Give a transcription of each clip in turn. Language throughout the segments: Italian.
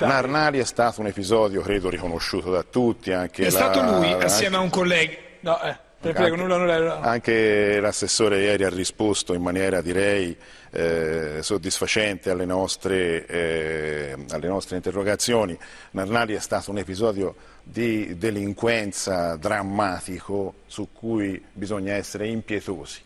Narnali è stato un episodio, credo, riconosciuto da tutti. Anche è la... stato lui, anche... assieme a un collega. No, eh. Prego, nulla, nulla, nulla. Anche l'assessore ieri ha risposto in maniera direi eh, soddisfacente alle nostre, eh, alle nostre, interrogazioni. Narnali è stato un episodio di delinquenza drammatico su cui bisogna essere impietosi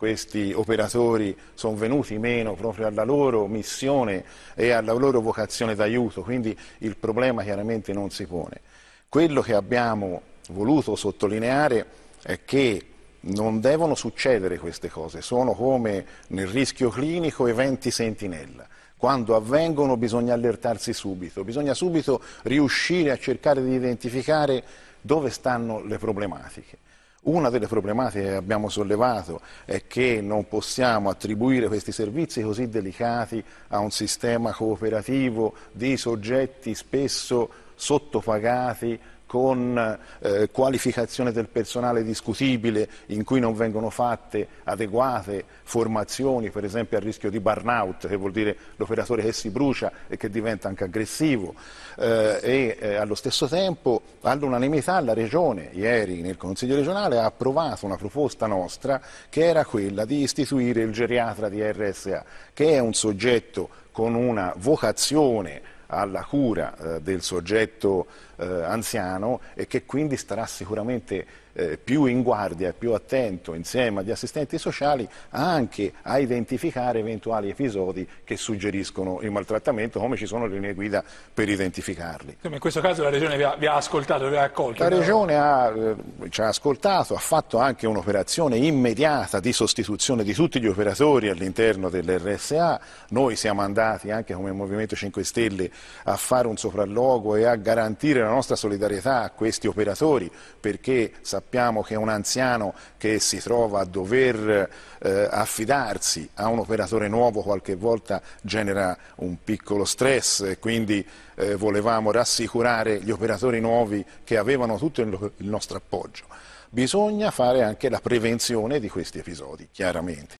questi operatori sono venuti meno proprio alla loro missione e alla loro vocazione d'aiuto, quindi il problema chiaramente non si pone. Quello che abbiamo voluto sottolineare è che non devono succedere queste cose, sono come nel rischio clinico eventi sentinella. Quando avvengono bisogna allertarsi subito, bisogna subito riuscire a cercare di identificare dove stanno le problematiche. Una delle problematiche che abbiamo sollevato è che non possiamo attribuire questi servizi così delicati a un sistema cooperativo di soggetti spesso sottopagati con eh, qualificazione del personale discutibile in cui non vengono fatte adeguate formazioni, per esempio a rischio di burnout, che vuol dire l'operatore che si brucia e che diventa anche aggressivo. Eh, e eh, allo stesso tempo, all'unanimità, la Regione ieri nel Consiglio regionale ha approvato una proposta nostra che era quella di istituire il geriatra di RSA, che è un soggetto con una vocazione alla cura eh, del soggetto eh, anziano e che quindi starà sicuramente eh, più in guardia e più attento insieme agli assistenti sociali anche a identificare eventuali episodi che suggeriscono il maltrattamento, come ci sono le linee guida per identificarli. In questo caso la Regione vi ha, vi ha ascoltato, vi ha accolto? La Regione ha, eh, ci ha ascoltato, ha fatto anche un'operazione immediata di sostituzione di tutti gli operatori all'interno dell'RSA, noi siamo andati anche come Movimento 5 Stelle a fare un sopralluogo e a garantire la nostra solidarietà a questi operatori perché sappiamo che un anziano che si trova a dover eh, affidarsi a un operatore nuovo qualche volta genera un piccolo stress e quindi eh, volevamo rassicurare gli operatori nuovi che avevano tutto il, il nostro appoggio. Bisogna fare anche la prevenzione di questi episodi, chiaramente.